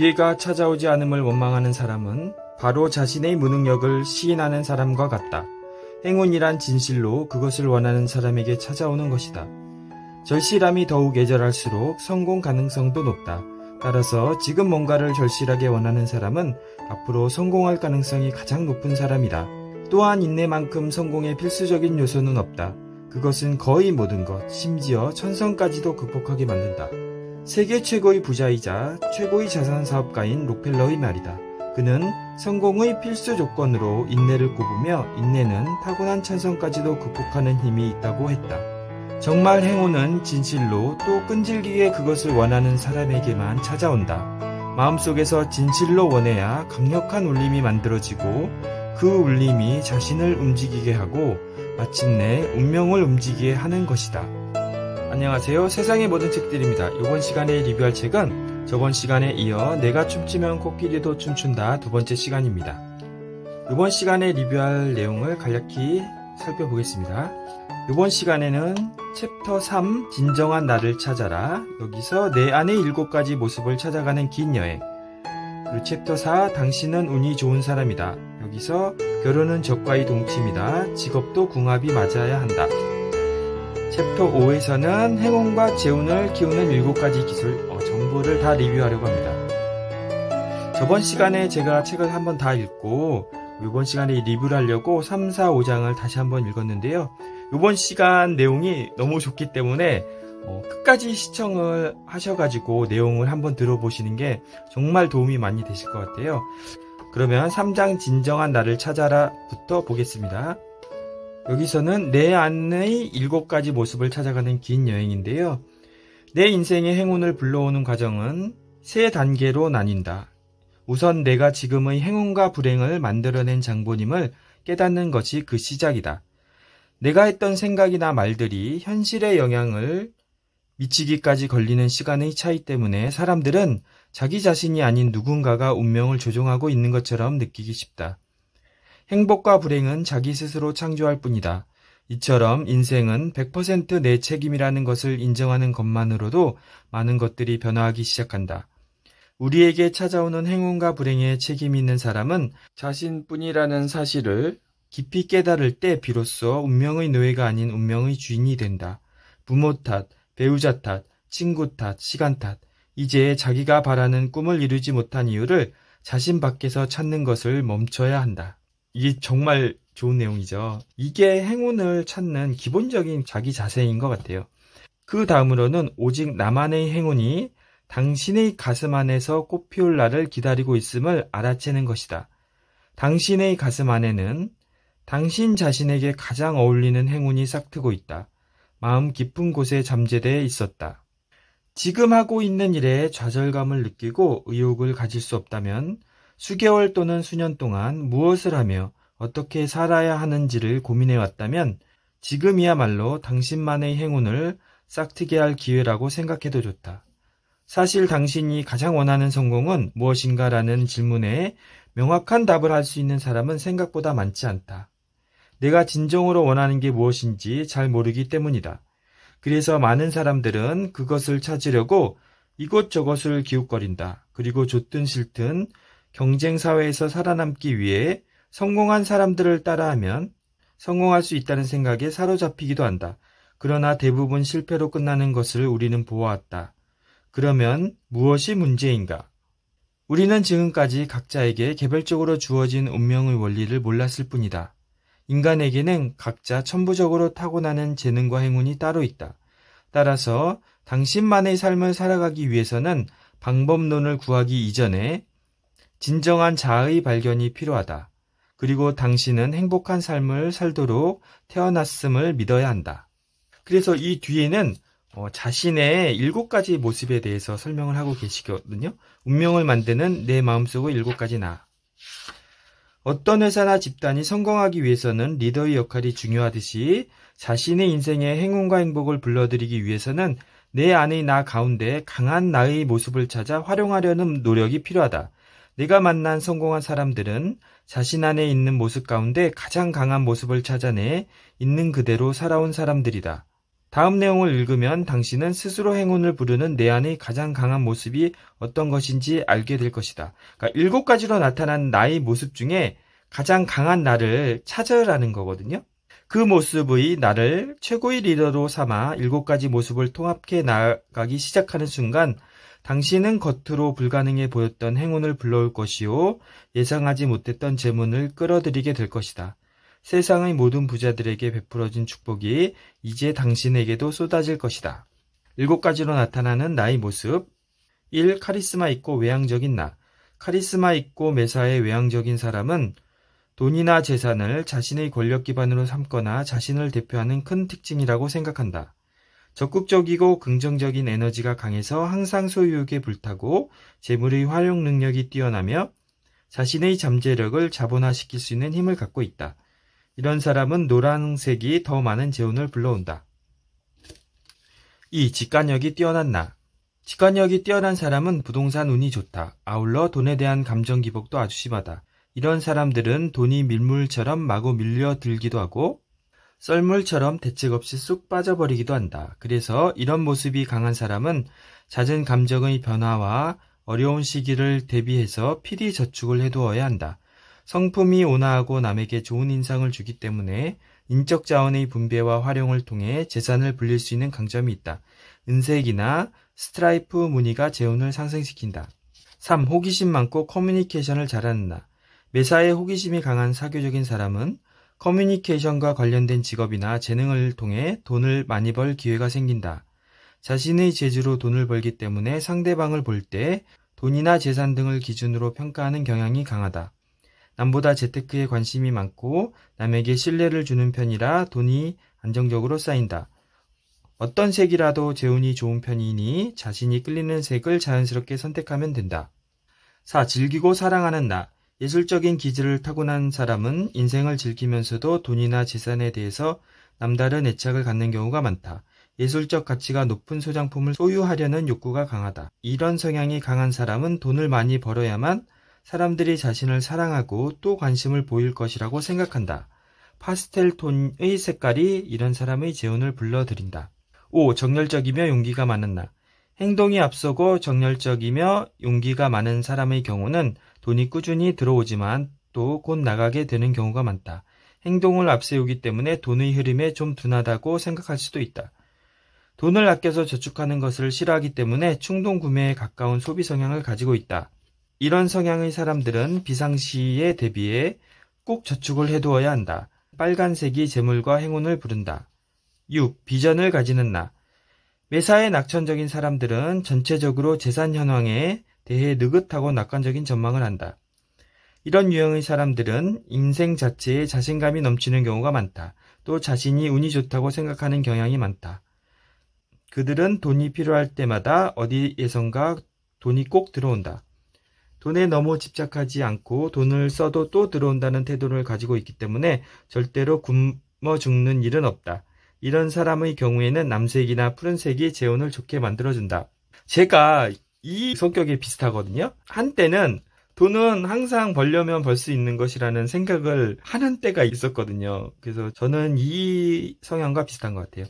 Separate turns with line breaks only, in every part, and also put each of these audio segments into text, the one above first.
기회가 찾아오지 않음을 원망하는 사람은 바로 자신의 무능력을 시인하는 사람과 같다. 행운이란 진실로 그것을 원하는 사람에게 찾아오는 것이다. 절실함이 더욱 애절할수록 성공 가능성도 높다. 따라서 지금 뭔가를 절실하게 원하는 사람은 앞으로 성공할 가능성이 가장 높은 사람이다. 또한 인내만큼 성공의 필수적인 요소는 없다. 그것은 거의 모든 것, 심지어 천성까지도 극복하게 만든다. 세계 최고의 부자이자 최고의 자산 사업가인 록펠러의 말이다. 그는 성공의 필수 조건으로 인내를 꼽으며 인내는 타고난 찬성까지도 극복하는 힘이 있다고 했다. 정말 행운은 진실로 또 끈질기게 그것을 원하는 사람에게만 찾아온다. 마음속에서 진실로 원해야 강력한 울림이 만들어지고 그 울림이 자신을 움직이게 하고 마침내 운명을 움직이게 하는 것이다. 안녕하세요. 세상의 모든 책들입니다. 이번 시간에 리뷰할 책은 저번 시간에 이어 내가 춤추면 코끼리도 춤춘다 두 번째 시간입니다. 이번 시간에 리뷰할 내용을 간략히 살펴보겠습니다. 이번 시간에는 챕터 3 진정한 나를 찾아라 여기서 내 안의 일곱 가지 모습을 찾아가는 긴 여행 그리고 챕터 4 당신은 운이 좋은 사람이다 여기서 결혼은 적과의 동침이다 직업도 궁합이 맞아야 한다 챕터 5에서는 행운과 재운을 키우는 7가지 기술 어, 정보를 다 리뷰하려고 합니다. 저번 시간에 제가 책을 한번 다 읽고 이번 시간에 리뷰를 하려고 3, 4, 5장을 다시 한번 읽었는데요. 이번 시간 내용이 너무 좋기 때문에 어, 끝까지 시청을 하셔가지고 내용을 한번 들어보시는 게 정말 도움이 많이 되실 것 같아요. 그러면 3장 진정한 나를 찾아라부터 보겠습니다. 여기서는 내 안의 일곱 가지 모습을 찾아가는 긴 여행인데요. 내 인생의 행운을 불러오는 과정은 세 단계로 나뉜다. 우선 내가 지금의 행운과 불행을 만들어낸 장본임을 깨닫는 것이 그 시작이다. 내가 했던 생각이나 말들이 현실에 영향을 미치기까지 걸리는 시간의 차이 때문에 사람들은 자기 자신이 아닌 누군가가 운명을 조종하고 있는 것처럼 느끼기 쉽다. 행복과 불행은 자기 스스로 창조할 뿐이다. 이처럼 인생은 100%내 책임이라는 것을 인정하는 것만으로도 많은 것들이 변화하기 시작한다. 우리에게 찾아오는 행운과 불행에 책임 이 있는 사람은 자신뿐이라는 사실을 깊이 깨달을 때 비로소 운명의 노예가 아닌 운명의 주인이 된다. 부모 탓, 배우자 탓, 친구 탓, 시간 탓, 이제 자기가 바라는 꿈을 이루지 못한 이유를 자신 밖에서 찾는 것을 멈춰야 한다. 이게 정말 좋은 내용이죠. 이게 행운을 찾는 기본적인 자기 자세인 것 같아요. 그 다음으로는 오직 나만의 행운이 당신의 가슴 안에서 꽃피울 날을 기다리고 있음을 알아채는 것이다. 당신의 가슴 안에는 당신 자신에게 가장 어울리는 행운이 싹트고 있다. 마음 깊은 곳에 잠재되어 있었다. 지금 하고 있는 일에 좌절감을 느끼고 의욕을 가질 수 없다면 수개월 또는 수년 동안 무엇을 하며 어떻게 살아야 하는지를 고민해 왔다면 지금이야말로 당신만의 행운을 싹트게 할 기회라고 생각해도 좋다. 사실 당신이 가장 원하는 성공은 무엇인가 라는 질문에 명확한 답을 할 수 있는 사람은 생각보다 많지 않다. 내가 진정으로 원하는 게 무엇인지 잘 모르기 때문이다. 그래서 많은 사람들은 그것을 찾으려고 이것저것을 기웃거린다. 그리고 좋든 싫든 경쟁 사회에서 살아남기 위해 성공한 사람들을 따라하면 성공할 수 있다는 생각에 사로잡히기도 한다. 그러나 대부분 실패로 끝나는 것을 우리는 보아왔다. 그러면 무엇이 문제인가? 우리는 지금까지 각자에게 개별적으로 주어진 운명의 원리를 몰랐을 뿐이다. 인간에게는 각자 천부적으로 타고나는 재능과 행운이 따로 있다. 따라서 당신만의 삶을 살아가기 위해서는 방법론을 구하기 이전에 진정한 자아의 발견이 필요하다. 그리고 당신은 행복한 삶을 살도록 태어났음을 믿어야 한다. 그래서 이 뒤에는 어, 자신의 일곱 가지 모습에 대해서 설명을 하고 계시거든요. 운명을 만드는 내 마음속의 일곱 가지 나. 어떤 회사나 집단이 성공하기 위해서는 리더의 역할이 중요하듯이 자신의 인생의 행운과 행복을 불러들이기 위해서는 내 안의 나 가운데 강한 나의 모습을 찾아 활용하려는 노력이 필요하다. 네가 만난 성공한 사람들은 자신 안에 있는 모습 가운데 가장 강한 모습을 찾아내 있는 그대로 살아온 사람들이다. 다음 내용을 읽으면 당신은 스스로 행운을 부르는 내 안의 가장 강한 모습이 어떤 것인지 알게 될 것이다. 그러니까 일곱 가지로 나타난 나의 모습 중에 가장 강한 나를 찾으라는 거거든요. 그 모습의 나를 최고의 리더로 삼아 일곱 가지 모습을 통합해 나가기 시작하는 순간 당신은 겉으로 불가능해 보였던 행운을 불러올 것이요. 예상하지 못했던 재문을 끌어들이게 될 것이다. 세상의 모든 부자들에게 베풀어진 축복이 이제 당신에게도 쏟아질 것이다. 일곱 가지로 나타나는 나의 모습. 1. 카리스마 있고 외향적인 나. 카리스마 있고 매사에 외향적인 사람은 돈이나 재산을 자신의 권력 기반으로 삼거나 자신을 대표하는 큰 특징이라고 생각한다. 적극적이고 긍정적인 에너지가 강해서 항상 소유욕에 불타고 재물의 활용 능력이 뛰어나며 자신의 잠재력을 자본화시킬 수 있는 힘을 갖고 있다. 이런 사람은 노란색이 더 많은 재운을 불러온다. 2. 직관력이 뛰어난 나. 직관력이 뛰어난 사람은 부동산 운이 좋다. 아울러 돈에 대한 감정 기복도 아주 심하다. 이런 사람들은 돈이 밀물처럼 마구 밀려들기도 하고 썰물처럼 대책 없이 쑥 빠져버리기도 한다. 그래서 이런 모습이 강한 사람은 잦은 감정의 변화와 어려운 시기를 대비해서 필히 저축을 해두어야 한다. 성품이 온화하고 남에게 좋은 인상을 주기 때문에 인적 자원의 분배와 활용을 통해 재산을 불릴 수 있는 강점이 있다. 은색이나 스트라이프 무늬가 재운을 상승시킨다. 3. 호기심 많고 커뮤니케이션을 잘하는 나. 매사에 호기심이 강한 사교적인 사람은 커뮤니케이션과 관련된 직업이나 재능을 통해 돈을 많이 벌 기회가 생긴다. 자신의 재주로 돈을 벌기 때문에 상대방을 볼 때 돈이나 재산 등을 기준으로 평가하는 경향이 강하다. 남보다 재테크에 관심이 많고 남에게 신뢰를 주는 편이라 돈이 안정적으로 쌓인다. 어떤 색이라도 재운이 좋은 편이니 자신이 끌리는 색을 자연스럽게 선택하면 된다. 4. 즐기고 사랑하는 나. 예술적인 기질을 타고난 사람은 인생을 즐기면서도 돈이나 재산에 대해서 남다른 애착을 갖는 경우가 많다. 예술적 가치가 높은 소장품을 소유하려는 욕구가 강하다. 이런 성향이 강한 사람은 돈을 많이 벌어야만 사람들이 자신을 사랑하고 또 관심을 보일 것이라고 생각한다. 파스텔 톤의 색깔이 이런 사람의 재혼을 불러들인다. 5. 정열적이며 용기가 많은 나. 행동이 앞서고 정열적이며 용기가 많은 사람의 경우는 돈이 꾸준히 들어오지만 또 곧 나가게 되는 경우가 많다. 행동을 앞세우기 때문에 돈의 흐름에 좀 둔하다고 생각할 수도 있다. 돈을 아껴서 저축하는 것을 싫어하기 때문에 충동 구매에 가까운 소비 성향을 가지고 있다. 이런 성향의 사람들은 비상시에 대비해 꼭 저축을 해두어야 한다. 빨간색이 재물과 행운을 부른다. 6. 비전을 가지는 나. 매사에 낙천적인 사람들은 전체적으로 재산 현황에 대해 느긋하고 낙관적인 전망을 한다. 이런 유형의 사람들은 인생 자체에 자신감이 넘치는 경우가 많다. 또 자신이 운이 좋다고 생각하는 경향이 많다. 그들은 돈이 필요할 때마다 어디에선가 돈이 꼭 들어온다. 돈에 너무 집착하지 않고 돈을 써도 또 들어온다는 태도를 가지고 있기 때문에 절대로 굶어 죽는 일은 없다. 이런 사람의 경우에는 남색이나 푸른색이 재혼을 좋게 만들어준다. 제가 이 성격이 비슷하거든요. 한때는 돈은 항상 벌려면 벌 수 있는 것이라는 생각을 하는 때가 있었거든요. 그래서 저는 이 성향과 비슷한 것 같아요.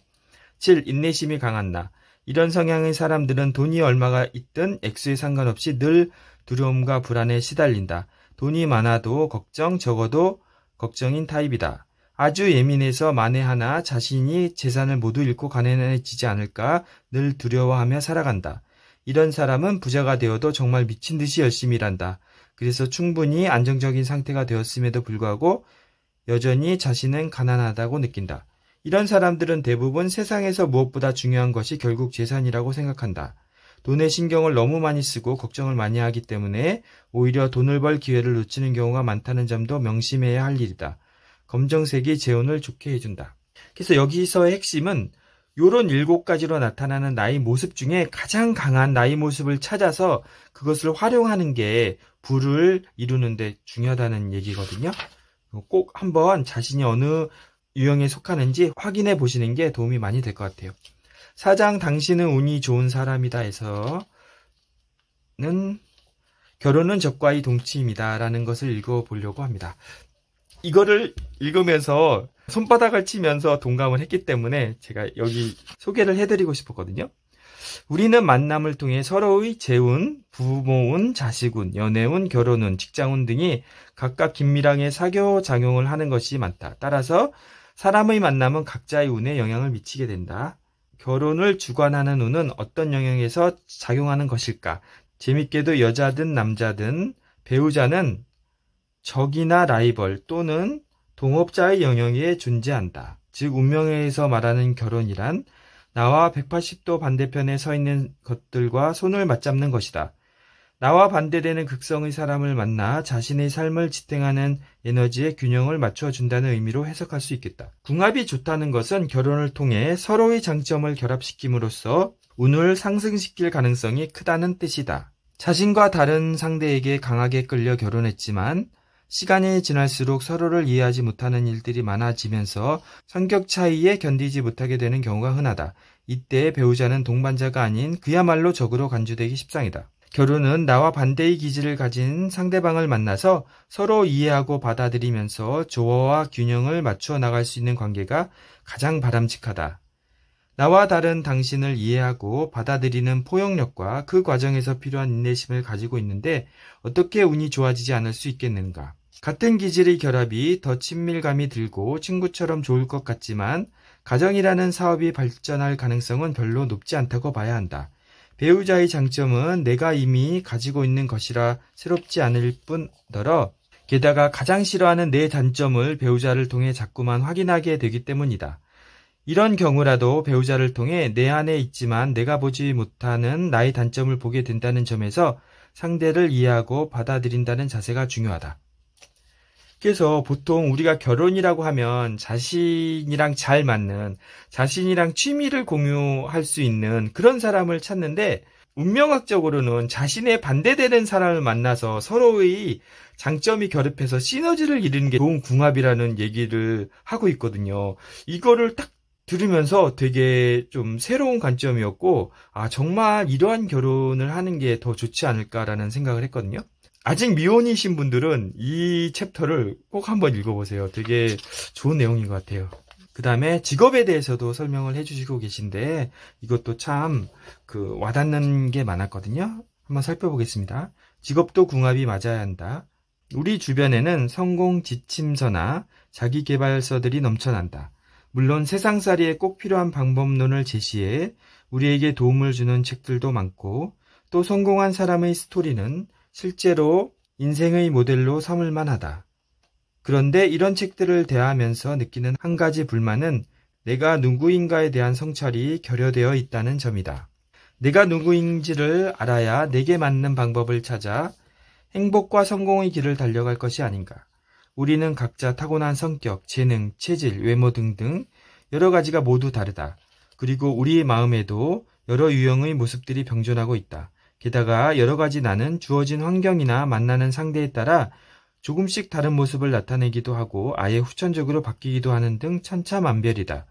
7. 인내심이 강한 나. 이런 성향의 사람들은 돈이 얼마가 있든 액수에 상관없이 늘 두려움과 불안에 시달린다. 돈이 많아도 걱정, 적어도 걱정인 타입이다. 아주 예민해서 만에 하나 자신이 재산을 모두 잃고 가난해지지 않을까 늘 두려워하며 살아간다. 이런 사람은 부자가 되어도 정말 미친 듯이 열심히 일한다. 그래서 충분히 안정적인 상태가 되었음에도 불구하고 여전히 자신은 가난하다고 느낀다. 이런 사람들은 대부분 세상에서 무엇보다 중요한 것이 결국 재산이라고 생각한다. 돈에 신경을 너무 많이 쓰고 걱정을 많이 하기 때문에 오히려 돈을 벌 기회를 놓치는 경우가 많다는 점도 명심해야 할 일이다. 검정색이 재혼을 좋게 해준다. 그래서 여기서의 핵심은 요런 일곱 가지로 나타나는 나의 모습 중에 가장 강한 나의 모습을 찾아서 그것을 활용하는 게 부를 이루는데 중요하다는 얘기거든요. 꼭 한번 자신이 어느 유형에 속하는지 확인해 보시는 게 도움이 많이 될 것 같아요. 사장 당신은 운이 좋은 사람이다 해서는 결혼은 적과의 동치입니다 라는 것을 읽어 보려고 합니다. 이거를 읽으면서 손바닥을 치면서 동감을 했기 때문에 제가 여기 소개를 해드리고 싶었거든요. 우리는 만남을 통해 서로의 재혼, 부모운, 자식운, 연애운, 결혼운, 직장운 등이 각각 긴밀하게 사교 작용을 하는 것이 많다. 따라서 사람의 만남은 각자의 운에 영향을 미치게 된다. 결혼을 주관하는 운은 어떤 영향에서 작용하는 것일까? 재밌게도 여자든 남자든 배우자는 적이나 라이벌 또는 동업자의 영역에 존재한다. 즉 운명에서 말하는 결혼이란 나와 180도 반대편에 서 있는 것들과 손을 맞잡는 것이다. 나와 반대되는 극성의 사람을 만나 자신의 삶을 지탱하는 에너지의 균형을 맞춰준다는 의미로 해석할 수 있겠다. 궁합이 좋다는 것은 결혼을 통해 서로의 장점을 결합시킴으로써 운을 상승시킬 가능성이 크다는 뜻이다. 자신과 다른 상대에게 강하게 끌려 결혼했지만 시간이 지날수록 서로를 이해하지 못하는 일들이 많아지면서 성격 차이에 견디지 못하게 되는 경우가 흔하다. 이때 배우자는 동반자가 아닌 그야말로 적으로 간주되기 십상이다. 결혼은 나와 반대의 기질을 가진 상대방을 만나서 서로 이해하고 받아들이면서 조화와 균형을 맞추어 나갈 수 있는 관계가 가장 바람직하다. 나와 다른 당신을 이해하고 받아들이는 포용력과 그 과정에서 필요한 인내심을 가지고 있는데 어떻게 운이 좋아지지 않을 수 있겠는가? 같은 기질의 결합이 더 친밀감이 들고 친구처럼 좋을 것 같지만 가정이라는 사업이 발전할 가능성은 별로 높지 않다고 봐야 한다. 배우자의 장점은 내가 이미 가지고 있는 것이라 새롭지 않을 뿐더러 게다가 가장 싫어하는 내 단점을 배우자를 통해 자꾸만 확인하게 되기 때문이다. 이런 경우라도 배우자를 통해 내 안에 있지만 내가 보지 못하는 나의 단점을 보게 된다는 점에서 상대를 이해하고 받아들인다는 자세가 중요하다. 그래서 보통 우리가 결혼이라고 하면 자신이랑 잘 맞는, 자신이랑 취미를 공유할 수 있는 그런 사람을 찾는데, 운명학적으로는 자신의 반대되는 사람을 만나서 서로의 장점이 결합해서 시너지를 잃루는게 좋은 궁합이라는 얘기를 하고 있거든요. 이거를 딱 들으면서 되게 좀 새로운 관점이었고, 아, 정말 이러한 결혼을 하는 게 더 좋지 않을까라는 생각을 했거든요. 아직 미혼이신 분들은 이 챕터를 꼭 한번 읽어보세요. 되게 좋은 내용인 것 같아요. 그 다음에 직업에 대해서도 설명을 해주시고 계신데 이것도 참 그 와닿는 게 많았거든요. 한번 살펴보겠습니다. 직업도 궁합이 맞아야 한다. 우리 주변에는 성공 지침서나 자기개발서들이 넘쳐난다. 물론 세상살이에 꼭 필요한 방법론을 제시해 우리에게 도움을 주는 책들도 많고 또 성공한 사람의 스토리는 실제로 인생의 모델로 삼을만 하다. 그런데 이런 책들을 대하면서 느끼는 한 가지 불만은 내가 누구인가에 대한 성찰이 결여되어 있다는 점이다. 내가 누구인지를 알아야 내게 맞는 방법을 찾아 행복과 성공의 길을 달려갈 것이 아닌가. 우리는 각자 타고난 성격, 재능, 체질, 외모 등등 여러 가지가 모두 다르다. 그리고 우리의 마음에도 여러 유형의 모습들이 병존하고 있다. 게다가 여러 가지 나는 주어진 환경이나 만나는 상대에 따라 조금씩 다른 모습을 나타내기도 하고 아예 후천적으로 바뀌기도 하는 등 천차만별이다.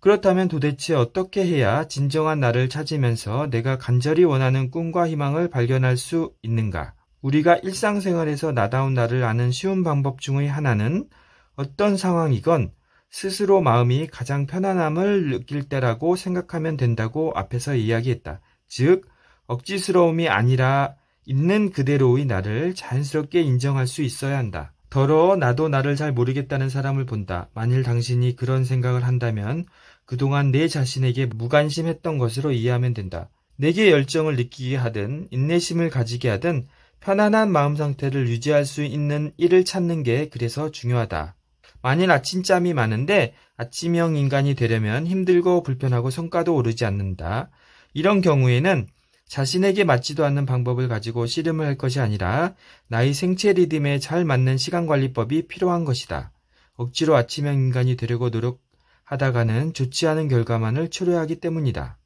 그렇다면 도대체 어떻게 해야 진정한 나를 찾으면서 내가 간절히 원하는 꿈과 희망을 발견할 수 있는가? 우리가 일상생활에서 나다운 나를 아는 쉬운 방법 중의 하나는 어떤 상황이건 스스로 마음이 가장 편안함을 느낄 때라고 생각하면 된다고 앞에서 이야기했다. 즉, 억지스러움이 아니라 있는 그대로의 나를 자연스럽게 인정할 수 있어야 한다. 더러 나도 나를 잘 모르겠다는 사람을 본다. 만일 당신이 그런 생각을 한다면 그동안 내 자신에게 무관심했던 것으로 이해하면 된다. 내게 열정을 느끼게 하든 인내심을 가지게 하든 편안한 마음 상태를 유지할 수 있는 일을 찾는 게 그래서 중요하다. 만일 아침잠이 많은데 아침형 인간이 되려면 힘들고 불편하고 성과도 오르지 않는다. 이런 경우에는 자신에게 맞지도 않는 방법을 가지고 씨름을 할 것이 아니라 나의 생체 리듬에 잘 맞는 시간 관리법이 필요한 것이다. 억지로 아침형 인간이 되려고 노력하다가는 좋지 않은 결과만을 초래하기 때문이다.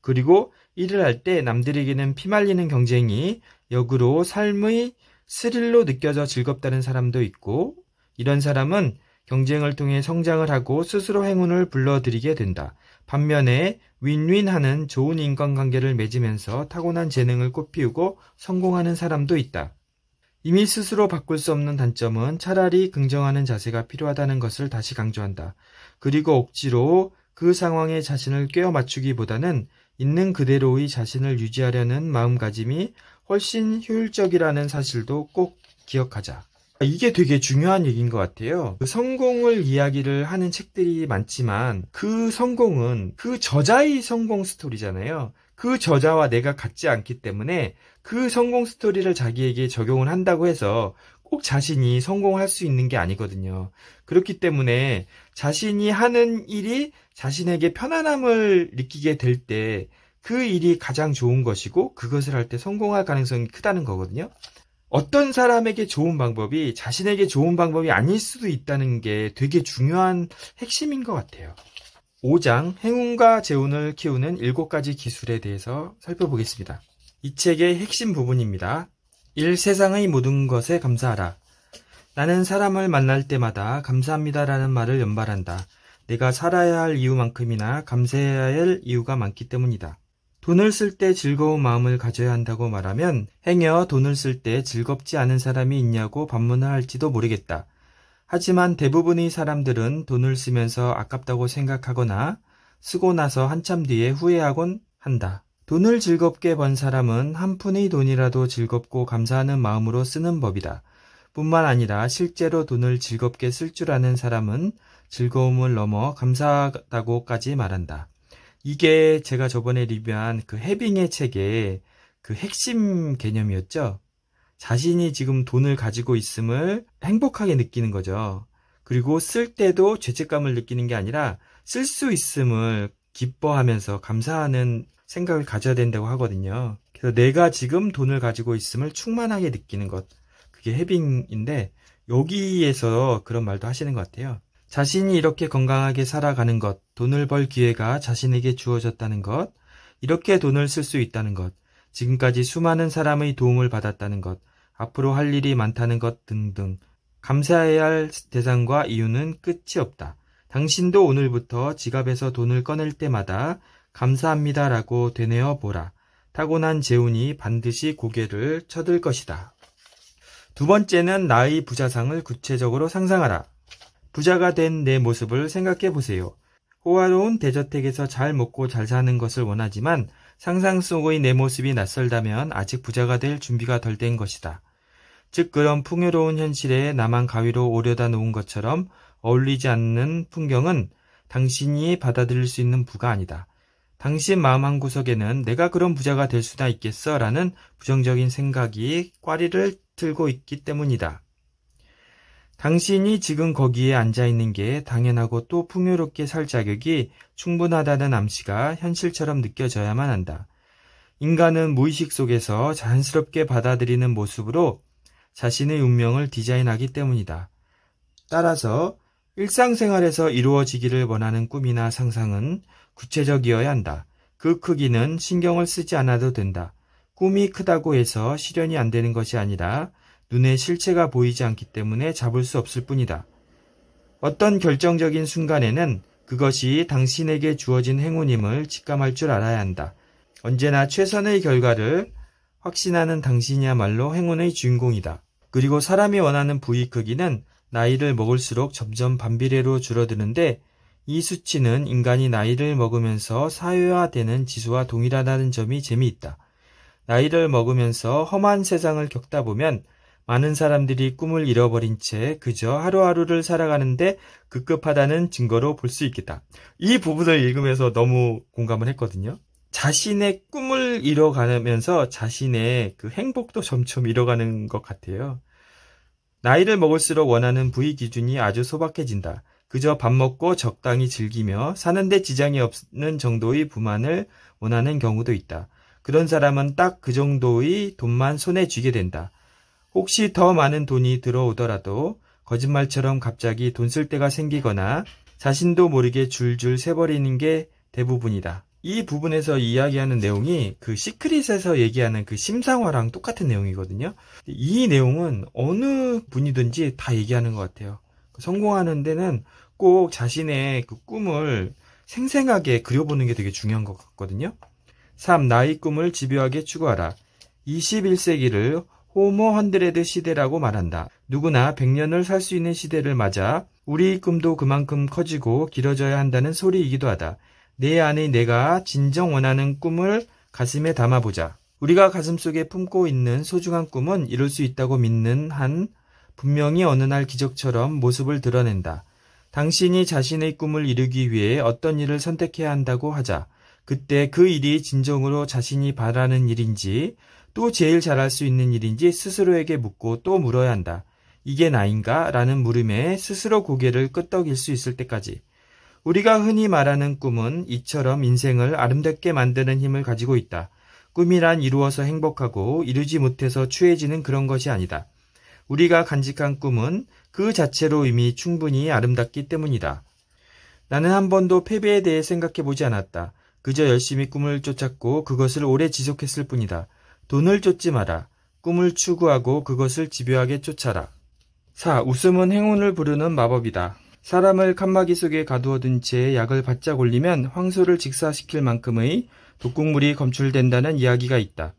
그리고 일을 할 때 남들에게는 피말리는 경쟁이 역으로 삶의 스릴로 느껴져 즐겁다는 사람도 있고 이런 사람은 경쟁을 통해 성장을 하고 스스로 행운을 불러들이게 된다. 반면에 윈윈하는 좋은 인간관계를 맺으면서 타고난 재능을 꽃피우고 성공하는 사람도 있다. 이미 스스로 바꿀 수 없는 단점은 차라리 긍정하는 자세가 필요하다는 것을 다시 강조한다. 그리고 억지로 그 상황에 자신을 꿰어 맞추기보다는 있는 그대로의 자신을 유지하려는 마음가짐이 훨씬 효율적이라는 사실도 꼭 기억하자. 아, 이게 되게 중요한 얘기인 것 같아요. 그 성공을 이야기를 하는 책들이 많지만 그 성공은 그 저자의 성공 스토리잖아요. 그 저자와 내가 같지 않기 때문에 그 성공 스토리를 자기에게 적용을 한다고 해서 꼭 자신이 성공할 수 있는 게 아니거든요. 그렇기 때문에 자신이 하는 일이 자신에게 편안함을 느끼게 될 때 그 일이 가장 좋은 것이고 그것을 할 때 성공할 가능성이 크다는 거거든요. 어떤 사람에게 좋은 방법이 자신에게 좋은 방법이 아닐 수도 있다는 게 되게 중요한 핵심인 것 같아요. 5장 행운과 재운을 키우는 7가지 기술에 대해서 살펴보겠습니다. 이 책의 핵심 부분입니다. 1. 세상의 모든 것에 감사하라. 나는 사람을 만날 때마다 감사합니다라는 말을 연발한다. 내가 살아야 할 이유만큼이나 감사해야 할 이유가 많기 때문이다. 돈을 쓸 때 즐거운 마음을 가져야 한다고 말하면 행여 돈을 쓸 때 즐겁지 않은 사람이 있냐고 반문을 할지도 모르겠다. 하지만 대부분의 사람들은 돈을 쓰면서 아깝다고 생각하거나 쓰고 나서 한참 뒤에 후회하곤 한다. 돈을 즐겁게 번 사람은 한 푼의 돈이라도 즐겁고 감사하는 마음으로 쓰는 법이다. 뿐만 아니라 실제로 돈을 즐겁게 쓸 줄 아는 사람은 즐거움을 넘어 감사하다고까지 말한다. 이게 제가 저번에 리뷰한 그 해빙의 책의 그 핵심 개념이었죠. 자신이 지금 돈을 가지고 있음을 행복하게 느끼는 거죠. 그리고 쓸 때도 죄책감을 느끼는 게 아니라 쓸 수 있음을 기뻐하면서 감사하는 생각을 가져야 된다고 하거든요. 그래서 내가 지금 돈을 가지고 있음을 충만하게 느끼는 것. 그게 해빙인데 여기에서 그런 말도 하시는 것 같아요. 자신이 이렇게 건강하게 살아가는 것, 돈을 벌 기회가 자신에게 주어졌다는 것, 이렇게 돈을 쓸 수 있다는 것, 지금까지 수많은 사람의 도움을 받았다는 것, 앞으로 할 일이 많다는 것 등등. 감사해야 할 대상과 이유는 끝이 없다. 당신도 오늘부터 지갑에서 돈을 꺼낼 때마다 감사합니다라고 되뇌어 보라. 타고난 재운이 반드시 고개를 쳐들 것이다. 두 번째는 나의 부자상을 구체적으로 상상하라. 부자가 된 내 모습을 생각해 보세요. 호화로운 대저택에서 잘 먹고 잘 사는 것을 원하지만 상상 속의 내 모습이 낯설다면 아직 부자가 될 준비가 덜 된 것이다. 즉 그런 풍요로운 현실에 나만 가위로 오려다 놓은 것처럼 어울리지 않는 풍경은 당신이 받아들일 수 있는 부가 아니다. 당신 마음 한구석에는 내가 그런 부자가 될 수나 있겠어 라는 부정적인 생각이 꽈리를 들고 있기 때문이다. 당신이 지금 거기에 앉아 있는 게 당연하고 또 풍요롭게 살 자격이 충분하다는 암시가 현실처럼 느껴져야만 한다. 인간은 무의식 속에서 자연스럽게 받아들이는 모습으로 자신의 운명을 디자인하기 때문이다. 따라서 일상생활에서 이루어지기를 원하는 꿈이나 상상은 구체적이어야 한다. 그 크기는 신경을 쓰지 않아도 된다. 꿈이 크다고 해서 실현이 안 되는 것이 아니라 눈에 실체가 보이지 않기 때문에 잡을 수 없을 뿐이다. 어떤 결정적인 순간에는 그것이 당신에게 주어진 행운임을 직감할 줄 알아야 한다. 언제나 최선의 결과를 확신하는 당신이야말로 행운의 주인공이다. 그리고 사람이 원하는 부위 크기는 나이를 먹을수록 점점 반비례로 줄어드는데 이 수치는 인간이 나이를 먹으면서 사회화되는 지수와 동일하다는 점이 재미있다. 나이를 먹으면서 험한 세상을 겪다 보면 많은 사람들이 꿈을 잃어버린 채 그저 하루하루를 살아가는데 급급하다는 증거로 볼 수 있겠다. 이 부분을 읽으면서 너무 공감을 했거든요. 자신의 꿈을 잃어가면서 자신의 그 행복도 점점 잃어가는 것 같아요. 나이를 먹을수록 원하는 부위 기준이 아주 소박해진다. 그저 밥 먹고 적당히 즐기며 사는데 지장이 없는 정도의 부만을 원하는 경우도 있다. 그런 사람은 딱 그 정도의 돈만 손에 쥐게 된다. 혹시 더 많은 돈이 들어오더라도 거짓말처럼 갑자기 돈 쓸 때가 생기거나 자신도 모르게 줄줄 세버리는 게 대부분이다. 이 부분에서 이야기하는 내용이 그 시크릿에서 얘기하는 그 심상화랑 똑같은 내용이거든요. 이 내용은 어느 분이든지 다 얘기하는 것 같아요. 성공하는 데는 꼭 자신의 그 꿈을 생생하게 그려보는 게 되게 중요한 것 같거든요. 3. 나의 꿈을 집요하게 추구하라. 21세기를 호모 헌드레드 시대라고 말한다. 누구나 100년을 살 수 있는 시대를 맞아 우리 꿈도 그만큼 커지고 길어져야 한다는 소리이기도 하다. 내 안의 내가 진정 원하는 꿈을 가슴에 담아보자. 우리가 가슴속에 품고 있는 소중한 꿈은 이룰 수 있다고 믿는 한 분명히 어느 날 기적처럼 모습을 드러낸다. 당신이 자신의 꿈을 이루기 위해 어떤 일을 선택해야 한다고 하자. 그때 그 일이 진정으로 자신이 바라는 일인지 또 제일 잘할 수 있는 일인지 스스로에게 묻고 또 물어야 한다. 이게 나인가? 라는 물음에 스스로 고개를 끄덕일 수 있을 때까지. 우리가 흔히 말하는 꿈은 이처럼 인생을 아름답게 만드는 힘을 가지고 있다. 꿈이란 이루어서 행복하고 이루지 못해서 추해지는 그런 것이 아니다. 우리가 간직한 꿈은 그 자체로 이미 충분히 아름답기 때문이다. 나는 한 번도 패배에 대해 생각해 보지 않았다. 그저 열심히 꿈을 쫓았고 그것을 오래 지속했을 뿐이다. 돈을 쫓지 마라. 꿈을 추구하고 그것을 집요하게 쫓아라. 4. 웃음은 행운을 부르는 마법이다. 사람을 칸막이 속에 가두어둔 채 약을 바짝 올리면 황소를 직사시킬 만큼의 독극물이 검출된다는 이야기가 있다.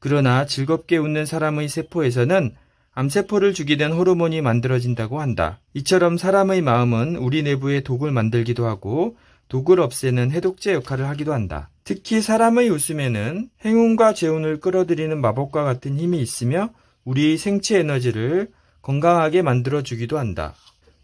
그러나 즐겁게 웃는 사람의 세포에서는 암세포를 죽이는 호르몬이 만들어진다고 한다. 이처럼 사람의 마음은 우리 내부에 독을 만들기도 하고 독을 없애는 해독제 역할을 하기도 한다. 특히 사람의 웃음에는 행운과 재운을 끌어들이는 마법과 같은 힘이 있으며 우리 생체 에너지를 건강하게 만들어주기도 한다.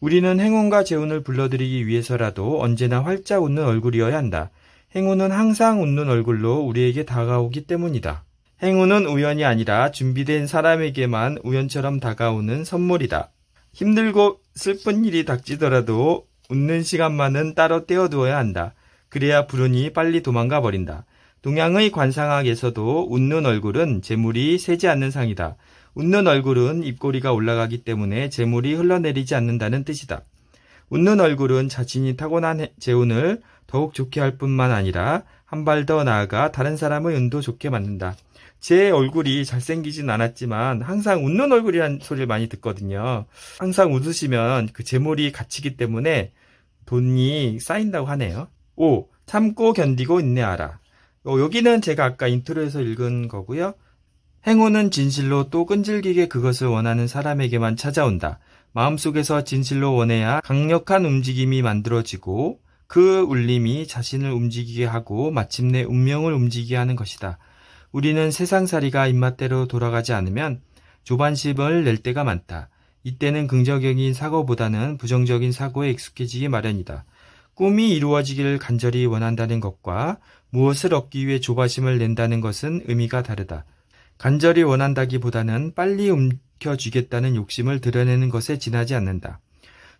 우리는 행운과 재운을 불러들이기 위해서라도 언제나 활짝 웃는 얼굴이어야 한다. 행운은 항상 웃는 얼굴로 우리에게 다가오기 때문이다. 행운은 우연이 아니라 준비된 사람에게만 우연처럼 다가오는 선물이다. 힘들고 슬픈 일이 닥치더라도 웃는 시간만은 따로 떼어두어야 한다. 그래야 불운이 빨리 도망가 버린다. 동양의 관상학에서도 웃는 얼굴은 재물이 새지 않는 상이다. 웃는 얼굴은 입꼬리가 올라가기 때문에 재물이 흘러내리지 않는다는 뜻이다. 웃는 얼굴은 자신이 타고난 재운을 더욱 좋게 할 뿐만 아니라 한 발 더 나아가 다른 사람의 운도 좋게 만든다. 제 얼굴이 잘생기진 않았지만 항상 웃는 얼굴이란 소리를 많이 듣거든요. 항상 웃으시면 그 재물이 갇히기 때문에 돈이 쌓인다고 하네요. 5. 참고 견디고 인내하라. 어, 여기는 제가 아까 인트로에서 읽은 거고요. 행운은 진실로 또 끈질기게 그것을 원하는 사람에게만 찾아온다. 마음속에서 진실로 원해야 강력한 움직임이 만들어지고 그 울림이 자신을 움직이게 하고 마침내 운명을 움직이게 하는 것이다. 우리는 세상살이가 입맛대로 돌아가지 않으면 조반심을 낼 때가 많다. 이때는 긍정적인 사고보다는 부정적인 사고에 익숙해지기 마련이다. 꿈이 이루어지기를 간절히 원한다는 것과 무엇을 얻기 위해 조바심을 낸다는 것은 의미가 다르다. 간절히 원한다기보다는 빨리 움켜쥐겠다는 욕심을 드러내는 것에 지나지 않는다.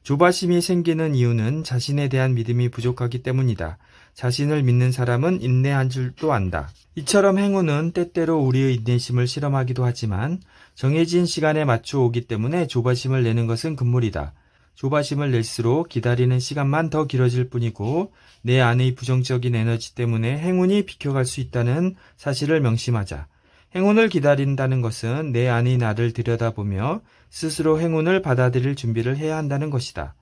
조바심이 생기는 이유는 자신에 대한 믿음이 부족하기 때문이다. 자신을 믿는 사람은 인내한 줄도 안다. 이처럼 행운은 때때로 우리의 인내심을 실험하기도 하지만 정해진 시간에 맞춰 오기 때문에 조바심을 내는 것은 금물이다. 조바심을 낼수록 기다리는 시간만 더 길어질 뿐이고 내 안의 부정적인 에너지 때문에 행운이 비켜갈 수 있다는 사실을 명심하자. 행운을 기다린다는 것은 내안이 나를 들여다보며 스스로 행운을 받아들일 준비를 해야 한다는 것이다.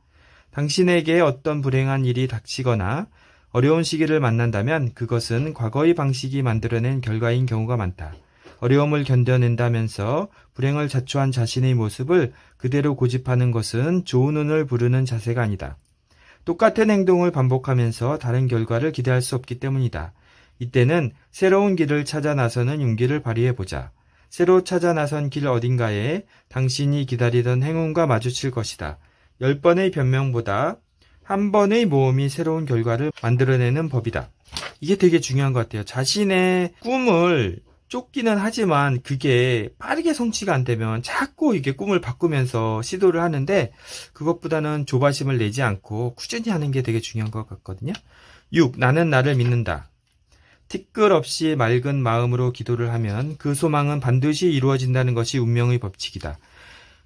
당신에게 어떤 불행한 일이 닥치거나 어려운 시기를 만난다면 그것은 과거의 방식이 만들어낸 결과인 경우가 많다. 어려움을 견뎌낸다면서 불행을 자초한 자신의 모습을 그대로 고집하는 것은 좋은 운을 부르는 자세가 아니다. 똑같은 행동을 반복하면서 다른 결과를 기대할 수 없기 때문이다. 이때는 새로운 길을 찾아 나서는 용기를 발휘해보자. 새로 찾아 나선 길 어딘가에 당신이 기다리던 행운과 마주칠 것이다. 10번의 변명보다 한 번의 모험이 새로운 결과를 만들어내는 법이다. 이게 되게 중요한 것 같아요. 자신의 꿈을 쫓기는 하지만 그게 빠르게 성취가 안 되면 자꾸 이게 꿈을 바꾸면서 시도를 하는데 그것보다는 조바심을 내지 않고 꾸준히 하는 게 되게 중요한 것 같거든요. 6. 나는 나를 믿는다. 티끌 없이 맑은 마음으로 기도를 하면 그 소망은 반드시 이루어진다는 것이 운명의 법칙이다.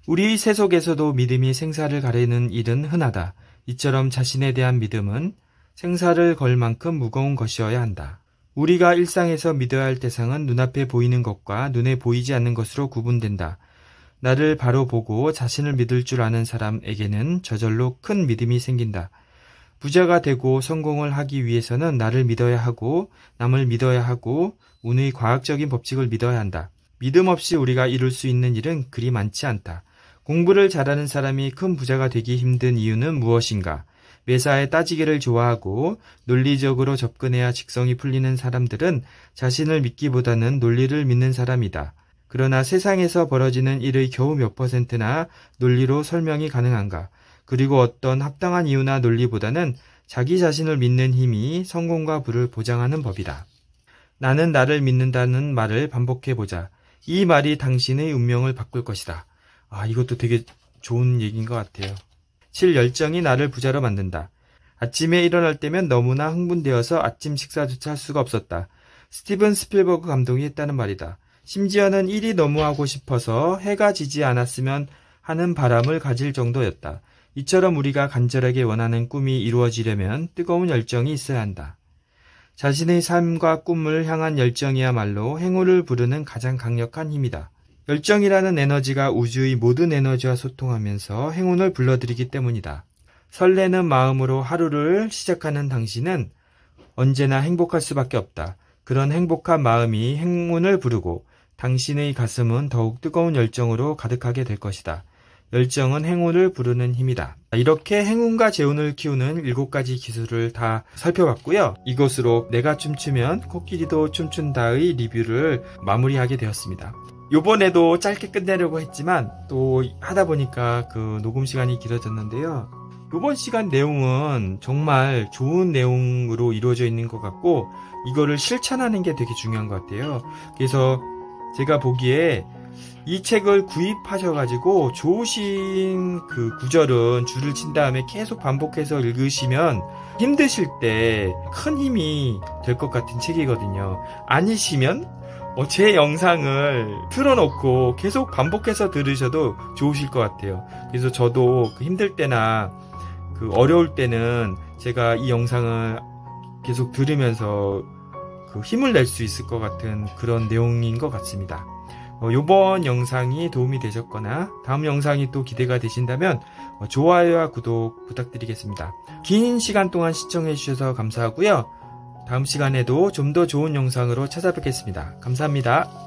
우리 세속에서도 믿음이 생사를 가리는 일은 흔하다. 이처럼 자신에 대한 믿음은 생사를 걸 만큼 무거운 것이어야 한다. 우리가 일상에서 믿어야 할 대상은 눈앞에 보이는 것과 눈에 보이지 않는 것으로 구분된다. 나를 바로 보고 자신을 믿을 줄 아는 사람에게는 저절로 큰 믿음이 생긴다. 부자가 되고 성공을 하기 위해서는 나를 믿어야 하고 남을 믿어야 하고 운의 과학적인 법칙을 믿어야 한다. 믿음 없이 우리가 이룰 수 있는 일은 그리 많지 않다. 공부를 잘하는 사람이 큰 부자가 되기 힘든 이유는 무엇인가? 매사에 따지기를 좋아하고 논리적으로 접근해야 직성이 풀리는 사람들은 자신을 믿기보다는 논리를 믿는 사람이다. 그러나 세상에서 벌어지는 일의 겨우 몇 퍼센트나 논리로 설명이 가능한가? 그리고 어떤 합당한 이유나 논리보다는 자기 자신을 믿는 힘이 성공과 부를 보장하는 법이다. 나는 나를 믿는다는 말을 반복해보자. 이 말이 당신의 운명을 바꿀 것이다. 아, 이것도 되게 좋은 얘기인 것 같아요. 7. 열정이 나를 부자로 만든다. 아침에 일어날 때면 너무나 흥분되어서 아침 식사조차 할 수가 없었다. 스티븐 스필버그 감독이 했다는 말이다. 심지어는 일이 너무 하고 싶어서 해가 지지 않았으면 하는 바람을 가질 정도였다. 이처럼 우리가 간절하게 원하는 꿈이 이루어지려면 뜨거운 열정이 있어야 한다. 자신의 삶과 꿈을 향한 열정이야말로 행운을 부르는 가장 강력한 힘이다. 열정이라는 에너지가 우주의 모든 에너지와 소통하면서 행운을 불러들이기 때문이다. 설레는 마음으로 하루를 시작하는 당신은 언제나 행복할 수밖에 없다. 그런 행복한 마음이 행운을 부르고 당신의 가슴은 더욱 뜨거운 열정으로 가득하게 될 것이다. 열정은 행운을 부르는 힘이다. 이렇게 행운과 재운을 키우는 7가지 기술을 다 살펴봤고요. 이것으로 내가 춤추면 코끼리도 춤춘다의 리뷰를 마무리하게 되었습니다. 요번에도 짧게 끝내려고 했지만 또 하다 보니까 그 녹음 시간이 길어졌는데요. 요번 시간 내용은 정말 좋은 내용으로 이루어져 있는 것 같고 이거를 실천하는 게 되게 중요한 것 같아요. 그래서 제가 보기에 이 책을 구입하셔가지고 좋으신 그 구절은 줄을 친 다음에 계속 반복해서 읽으시면 힘드실 때 큰 힘이 될 것 같은 책이거든요. 아니시면 어, 제 영상을 틀어놓고 계속 반복해서 들으셔도 좋으실 것 같아요. 그래서 저도 그 힘들 때나 그 어려울 때는 제가 이 영상을 계속 들으면서 그 힘을 낼 수 있을 것 같은 그런 내용인 것 같습니다. 어, 이번 영상이 도움이 되셨거나 다음 영상이 또 기대가 되신다면 어, 좋아요와 구독 부탁드리겠습니다. 긴 시간 동안 시청해주셔서 감사하고요. 다음 시간에도 좀 더 좋은 영상으로 찾아뵙겠습니다. 감사합니다.